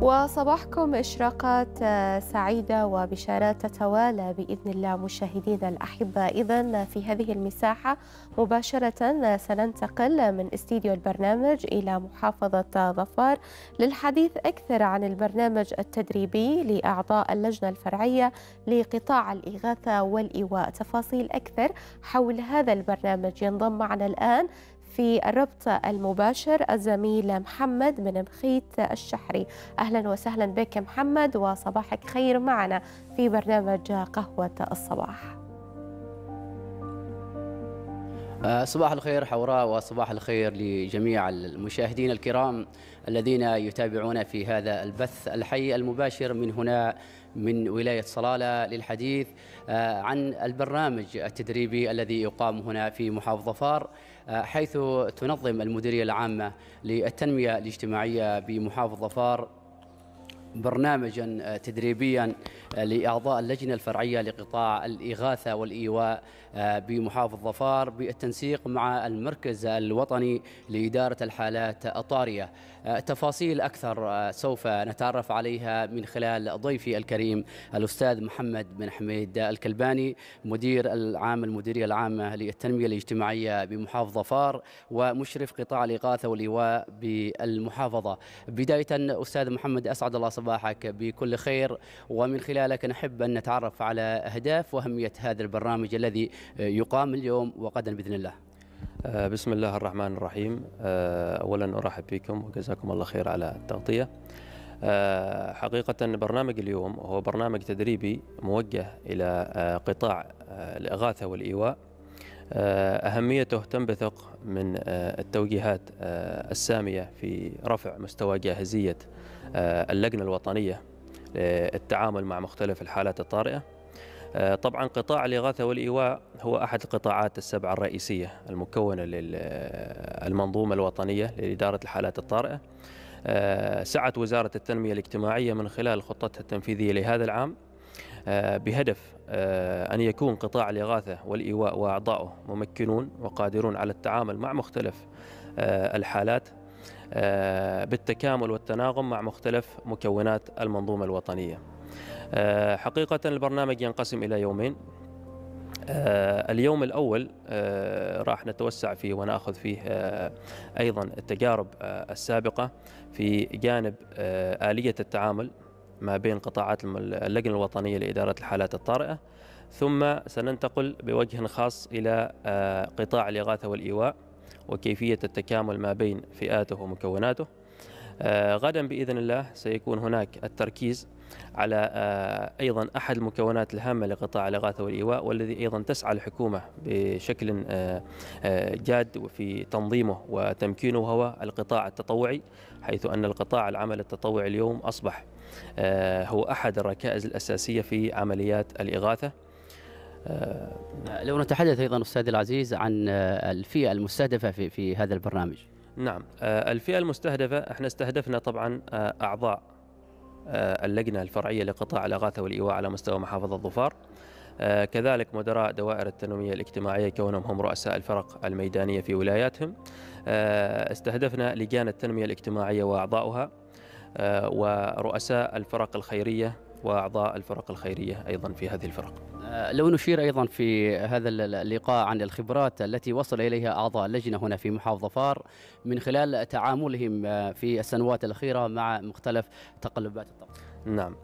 وصباحكم إشراقات آه، سعيدة وبشارات تتوالى بإذن الله مشاهدينا الأحبة إذا في هذه المساحة مباشرة آه، سننتقل من استديو البرنامج إلى محافظة ظفار للحديث أكثر عن البرنامج التدريبي لأعضاء اللجنة الفرعية لقطاع الإغاثة والإيواء تفاصيل أكثر حول هذا البرنامج ينضم معنا الآن في الربط المباشر الزميل محمد من مخيت الشحري أهلا وسهلا بك محمد وصباحك خير معنا في برنامج قهوة الصباح صباح الخير حوراء وصباح الخير لجميع المشاهدين الكرام الذين يتابعون في هذا البث الحي المباشر من هنا من ولاية صلالة للحديث آه، عن البرنامج التدريبي الذي يقام هنا في محافظة فار آه، حيث تنظم المديرية العامة للتنمية الاجتماعية بمحافظة فار برنامجا آه، تدريبيا آه، لاعضاء اللجنه الفرعيه لقطاع الاغاثه والايواء آه، بمحافظه ظفار بالتنسيق مع المركز الوطني لاداره الحالات الطارئه. تفاصيل اكثر سوف نتعرف عليها من خلال ضيفي الكريم الاستاذ محمد بن حميد الكلباني مدير العام المديريه العامه للتنميه الاجتماعيه بمحافظه ظفار ومشرف قطاع الاغاثه والايواء بالمحافظه. بدايه استاذ محمد اسعد الله صباحك بكل خير ومن خلالك نحب أن نتعرف على أهداف وأهمية هذا البرنامج الذي يقام اليوم وقدم بإذن الله آه، بسم الله الرحمن الرحيم آه، أولا أرحب بكم وجزاكم الله خير على التغطية آه، حقيقة برنامج اليوم هو برنامج تدريبي موجه إلى قطاع الإغاثة والإيواء آه، أهمية تنبثق من آه، التوجيهات آه، السامية في رفع مستوى جاهزية اللجنة الوطنية للتعامل مع مختلف الحالات الطارئة طبعا قطاع الإغاثة والإيواء هو أحد القطاعات السبعة الرئيسية المكونة للمنظومة الوطنية لإدارة الحالات الطارئة سعت وزارة التنمية الاجتماعية من خلال خطتها التنفيذية لهذا العام آه، بهدف آه، أن يكون قطاع الإغاثة والإيواء وأعضاؤه ممكنون وقادرون على التعامل مع مختلف آه، الحالات بالتكامل والتناغم مع مختلف مكونات المنظومة الوطنية حقيقة البرنامج ينقسم إلى يومين اليوم الأول راح نتوسع فيه ونأخذ فيه أيضا التجارب السابقة في جانب آلية التعامل ما بين قطاعات اللجنة الوطنية لإدارة الحالات الطارئة ثم سننتقل بوجه خاص إلى آه، قطاع الإغاثة والإيواء وكيفية التكامل ما بين فئاته ومكوناته آه، غدا باذن الله سيكون هناك التركيز على آه، ايضا احد المكونات الهامه لقطاع الاغاثه والايواء والذي ايضا تسعى الحكومه بشكل آه، جاد في تنظيمه وتمكينه وهو القطاع التطوعي حيث ان القطاع العمل التطوعي اليوم اصبح هو احد الركائز الاساسيه في عمليات الاغاثه لو نتحدث ايضا استاذ العزيز عن الفئه المستهدفه في في هذا البرنامج نعم آه، الفئة المستهدفة احنا استهدفنا طبعا آه، أعضاء آه، اللجنة الفرعية لقطاع الأغاثة والإيواء على مستوى محافظة ظفار كذلك مدراء دوائر التنمية الاجتماعية كونهم هم رؤساء الفرق الميدانية في ولاياتهم استهدفنا لجان التنمية الاجتماعية وأعضاؤها ورؤساء الفرق الخيرية وأعضاء الفرق الخيرية أيضا في هذه الفرق لو نشير ايضا في هذا اللقاء عن الخبرات التي وصل اليها اعضاء اللجنه هنا في محافظه فار من خلال تعاملهم آه، في السنوات الاخيره مع مختلف تقلبات الطقس. نعم.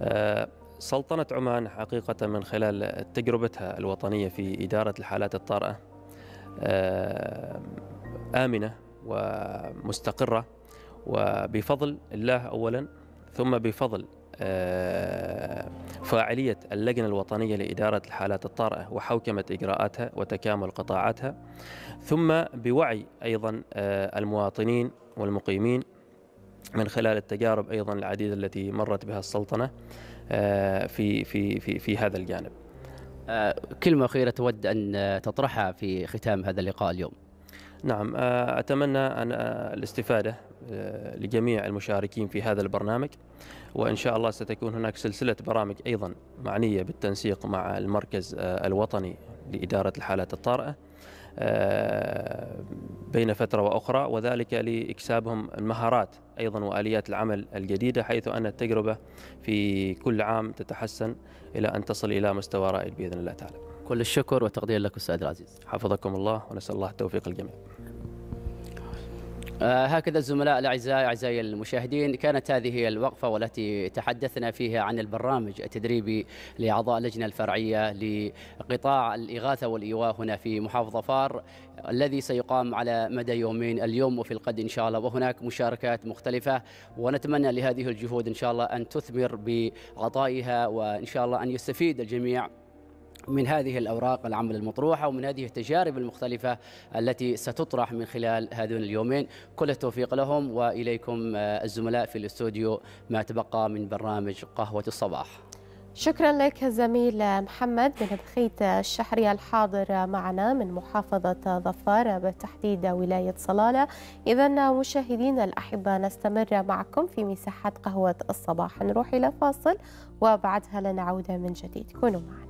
آه، سلطنه عمان حقيقه من خلال تجربتها الوطنيه في اداره الحالات الطارئه آه، امنه ومستقره وبفضل الله اولا ثم بفضل آه، فاعلية اللجنة الوطنية لإدارة الحالات الطارئة وحوكمة إجراءاتها وتكامل قطاعاتها ثم بوعي أيضا آه، المواطنين والمقيمين من خلال التجارب أيضا العديدة التي مرت بها السلطنة آه، في في في في هذا الجانب. كلمة أخيرة تود أن تطرحها في ختام هذا اللقاء اليوم. نعم آه، أتمنى أن آه، الاستفادة آه، لجميع المشاركين في هذا البرنامج وإن شاء الله ستكون هناك سلسلة برامج أيضا معنية بالتنسيق مع المركز الوطني لإدارة الحالات الطارئة بين فترة وأخرى وذلك لإكسابهم المهارات أيضا وآليات العمل الجديدة حيث أن التجربة في كل عام تتحسن إلى أن تصل إلى مستوى رائد بإذن الله تعالى كل الشكر والتقدير لك أستاذ العزيز حفظكم الله ونسأل الله التوفيق الجميع آه، هكذا الزملاء الأعزاء أعزائي المشاهدين كانت هذه الوقفة والتي تحدثنا فيها عن البرنامج التدريبي لأعضاء اللجنة الفرعية لقطاع الإغاثة والإيواء هنا في محافظة فار الذي سيقام على مدى يومين اليوم وفي القد إن شاء الله وهناك مشاركات مختلفة ونتمنى لهذه الجهود إن شاء الله أن تثمر بعطائها وإن شاء الله أن يستفيد الجميع من هذه الأوراق العمل المطروحة ومن هذه التجارب المختلفة التي ستطرح من خلال هذين اليومين كل التوفيق لهم وإليكم آه، الزملاء في الاستوديو ما تبقى من برنامج قهوة الصباح شكرا لك الزميل محمد بن بخيت الشحري الحاضر معنا من محافظة ظفار بالتحديد ولاية صلالة إذا مشاهدينا الأحبة نستمر معكم في مساحة قهوة الصباح نروح إلى فاصل وبعدها لنعود من جديد كونوا معنا